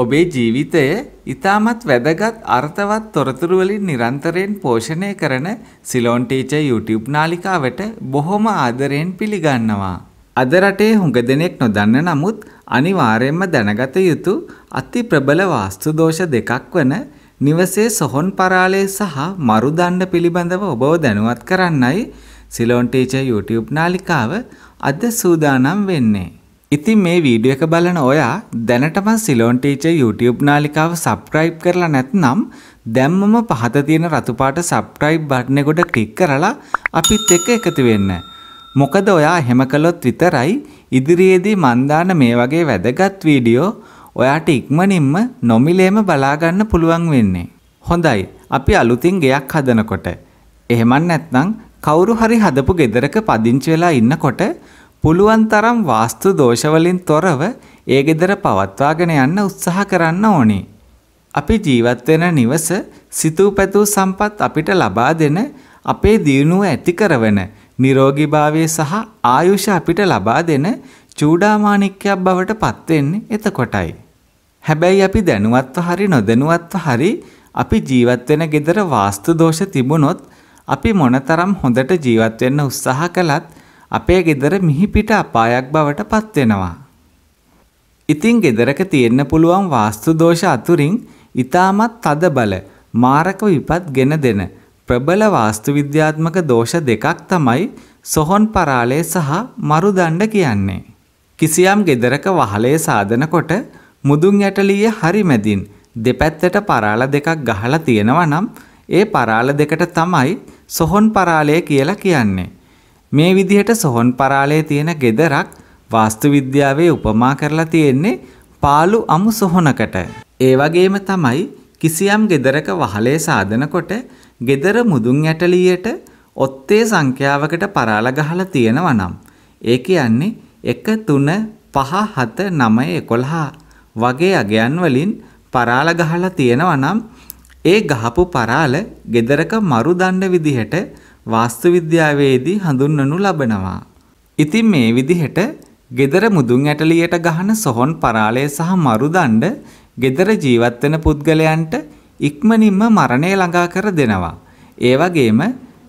ඔබේ ජීවිතය ඉතාමත් වැදගත් අර්ථවත් තොරතුරු වලින් නිරන්තරයෙන් පෝෂණය කරන සිලෝන් ටීචර් YouTube නාලිකාවට බොහොම ආදරයෙන් පිළිගන්නවා. අද රටේ හුඟ දෙනෙක් නොදන්න නමුත් අනිවාර්යයෙන්ම දැනගත යුතු අති ප්‍රබල වාස්තු දෝෂ දෙකක් වන නිවසේ සොහොන් පරාලය සහ මරු දණ්ඩ පිළිබඳව ඔබව දැනුවත් කරන්නයි සිලෝන් ටීචර් YouTube නාලිකාව අද සූදානම් වෙන්නේ. ඉතින් මේ වීඩියෝ එක බලන ඔයා දැනටම සිලෝන් ටීචර් YouTube නාලිකාව subscribe කරලා නැත්නම් දැම්මම පහත තියෙන රතු පාට subscribe බටන් එකට ක්ලික් කරලා අපිත් එක්ක එකතු වෙන්න. මොකද ඔයා එහෙම කළොත් විතරයි ඉදිරියේදී මන් දාන මේ වගේ වැදගත් වීඩියෝ ඔයාට ඉක්මනින්ම නොමිලේම බලා ගන්න පුළුවන් වෙන්නේ. හොඳයි. අපි අලුතින් ගෙයක් හදනකොට එහෙමත් නැත්නම් කවුරු හරි හදපු ගෙදරක පදිංචි වෙලා ඉන්නකොට පුළුවන් තරම් වාස්තු දෝෂවලින් තොරව ඒ gedara පවත්වාගෙන යන්න උත්සාහ කරන්න ඕනේ. අපි ජීවත් වෙන නිවස සිතූ පැතූ සම්පත් අපිට ලබා දෙන අපේ දියුණුව ඇති කරවන නිරෝගීභාවය සහ ආයුෂ අපිට ලබා දෙන චූඩාමාණික්කයක් බවට පත් වෙන්නේ එතකොටයි. හැබැයි අපි දැනුවත්ව හරි නොදැනුවත්ව හරි අපි ජීවත් වෙන gedara වාස්තු දෝෂ තිබුණොත් අපි මොනතරම් හොඳට ජීවත් වෙන්න උත්සාහ කළත් අපේ ගෙදර මිහිපිට අපායක් බවට පත්වෙනවා. ඉතින් ගෙදරක තියෙන්න පුළුවන් වාස්තු දෝෂ අතුරින් ඊටමත් තද බල මාරක විපත් ගෙන දෙන ප්‍රබල වාස්තු විද්‍යාත්මක දෝෂ දෙකක් තමයි සොහොන් පරාලය සහ මරුදණ්ඩ කියන්නේ. කිසියම් ගෙදරක වහලය සාදනකොට මුදුන් යටලිය හරි මැදින් දෙපැත්තට පරාල දෙකක් ගහලා තියෙනවා නම් ඒ පරාල දෙකට තමයි සොහොන් පරාලය කියලා කියන්නේ. මේ විදිහට සොහොන් පරාලයේ තියෙන ගෙදරක් වාස්තු විද්‍යාවේ උපමා කරලා තියෙන්නේ පාළු අමු සොහොනකට. ඒ වගේම තමයි කිසියම් ගෙදරක වහලේ සාදනකොට ගෙදර මුදුන් යටලියට ඔත්තේ සංඛ්‍යාවකට පරාල ගහලා තියෙනවා නම් ඒ කියන්නේ 1 3 5 7 9 11 වගේ අගයන් වලින් පරාල ගහලා තියෙනවා නම් ඒ ගහපු පරාල ගෙදරක මරු දණ්ඩ විදිහට වාස්තු විද්‍යාවේදී හඳුන්වනු ලබනවා. ඉතින් මේ විදිහට gedara mudun ඇටලියට ගහන සොහොන් පරාලය සහ මරු දණ්ඩ gedara ජීවත් වෙන පුද්ගලයන්ට ඉක්මනින්ම මරණය ළඟා කර දෙනවා. ඒ වගේම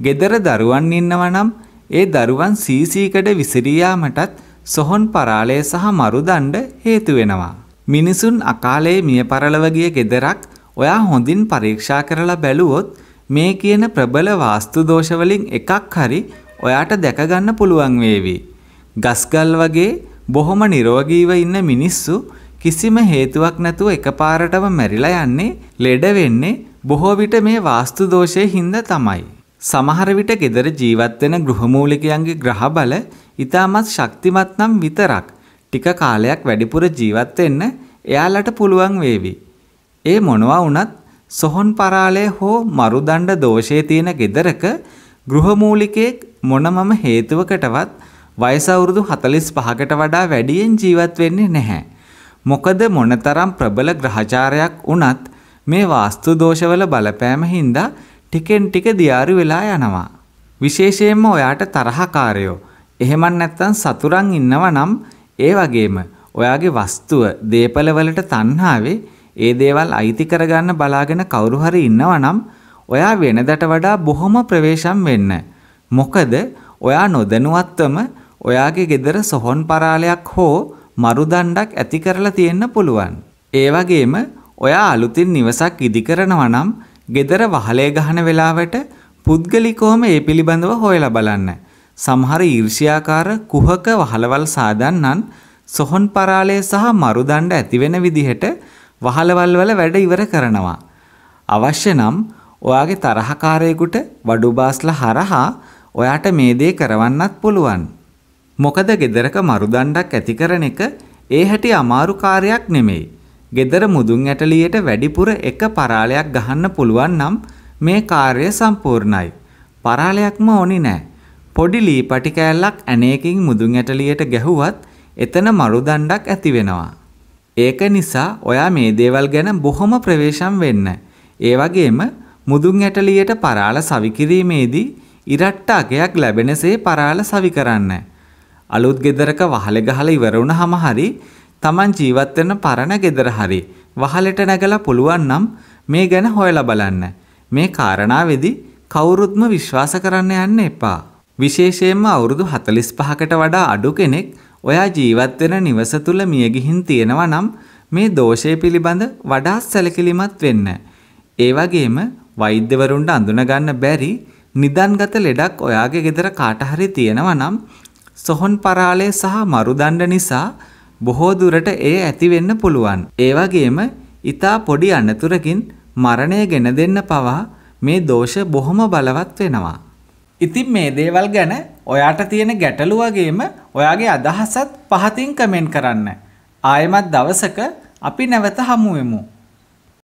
gedara දරුවන් ඉන්නවා නම් ඒ දරුවන් සීසීකඩ විසිරී යාමටත් සොහොන් පරාලය සහ මරු දණ්ඩ හේතු වෙනවා. මිනිසුන් අකාලයේ මිය පරලව ගිය gedarak ඔයා හොඳින් පරීක්ෂා කරලා බැලුවොත් මේ කියන ප්‍රබල වාස්තු දෝෂවලින් එකක් හරි ඔයාට දැකගන්න පුළුවන් වේවි. ගස්ගල් වගේ බොහොම නිරෝගීව ඉන්න මිනිස්සු කිසිම හේතුවක් නැතුව එකපාරටම මැරිලා යන්නේ ලෙඩ වෙන්නේ බොහෝ විට මේ වාස්තු දෝෂයේ හින්දා තමයි. සමහර විට gedara ජීවත් වෙන ගෘහමූලිකයන්ගේ ග්‍රහ බල ඊටමත් ශක්තිමත් නම් විතරක් ටික කාලයක් වැඩිපුර ජීවත් වෙන්න එයාලට පුළුවන් වේවි. ඒ මොනවා වුණත් සොහොන් පරාලය හෝ මරුදණ්ඩ දෝෂයේ තියෙන ගෙදරක ගෘහමූලිකයෙක් මොනමම හේතුවකටවත් වයස අවුරුදු 45කට වඩා වැඩියෙන් ජීවත් වෙන්නේ නැහැ. මොකද මොනතරම් ප්‍රබල ග්‍රහචාරයක් වුණත් මේ වාස්තු දෝෂවල බලපෑම හින්දා ටිකෙන් ටික දියාරු වෙලා යනවා. විශේෂයෙන්ම ඔයාට තරහකාරයෝ. එහෙම නැත්නම් සතුරන් ඉන්නවා නම් ඒ වගේම ඔයාගේ වස්තුව දේපල වලට තණ්හාවේ ඒ දේවල් අයිති කරගන්න බලාගෙන කවුරු හරි ඉන්නවනම් ඔයා වෙනදට වඩා බොහොම ප්‍රවේශම් වෙන්න. මොකද ඔයා නොදැනුවත්වම ඔයාගේ ගෙදර සොහොන් පරාලයක් හෝ මරුදණ්ඩක් ඇති කරලා තියෙන්න පුළුවන්. ඒ වගේම ඔයා අලුතින් නිවසක් ඉදිකරනවා නම් ගෙදර වහලේ ගහන වෙලාවට පුද්ගලිකවම ඒ පිළිබඳව හොයලා බලන්න. සමහර ඊර්ෂ්‍යාකාර කුහක වහලවල් සාදන්නන් සොහොන් පරාලය සහ මරුදණ්ඩ ඇති වෙන විදිහට වහලවල් වල වැඩ ඉවර කරනවා. අවශ්‍ය නම් ඔයාගේ තරහකාරයෙකුට වඩුබාස්ලා හරහා ඔයාට මේ දේ කරවන්නත් පුළුවන්. මොකද gedaraක මරුදණ්ඩක් ඇති කරන එක ඒ හැටි අමාරු කාර්යයක් නෙමෙයි. gedara මුදුන් ඇටලියට වැඩිපුර එක පරාලයක් ගහන්න පුළුවන් නම් මේ කාර්යය සම්පූර්ණයි. පරාලයක්ම ඕනි නෑ. පොඩි ලී පටි කෑල්ලක් ඇනේකින් මුදුන් ඇටලියට ගැහුවත් එතන මරුදණ්ඩක් ඇති වෙනවා. ඒක නිසා ඔයා මේ දේවල් ගැන බොහොම ප්‍රවේශම් වෙන්න. ඒ වගේම මුදුන් ඇටලියට පරාල සවි කිරීමේදී ඉරට්ට අගයක් ලැබෙනසේ පරාල සවි කරන්න. අලුත් ගෙදරක වහලෙ ගහලා ඉවර වුණාම හරි Taman ජීවත් වෙන පරණ ගෙදර හරි වහලෙට නැගලා පුළුවන් නම් මේ ගැන හොයලා බලන්න. මේ කාරණාවේදී කවුරුත්ම විශ්වාස කරන්න යන්න එපා. විශේෂයෙන්ම අවුරුදු 45කට වඩා අඩු කෙනෙක් ඔයා ජීවත් වෙන නිවස තුල මියගිහින් තියෙනවා නම් මේ දෝෂය පිළිබඳ වඩා සැලකිලිමත් වෙන්න. ඒ වගේම වෛද්‍යවරුන්ට අඳුනගන්න බැරි නිදන්ගත ලෙඩක් ඔයාගේ ගෙදර කාට හරි තියෙනවා නම් සොහොන් පරාලය සහ මරුදණ්ඩ නිසා බොහෝ දුරට ඒ ඇති වෙන්න පුළුවන්. ඒ වගේම ඊතා පොඩි අනතුරකින් මරණය ගෙන දෙන්න පවා මේ දෝෂ බොහොම බලවත් වෙනවා. ඉතින් මේ දේවල් ගැන ඔයාට තියෙන ගැටලු වගේම ඔයාගේ අදහසත් පහතින් කමෙන්ට් කරන්න. ආයෙමත් දවසක අපි නැවත හමුවෙමු.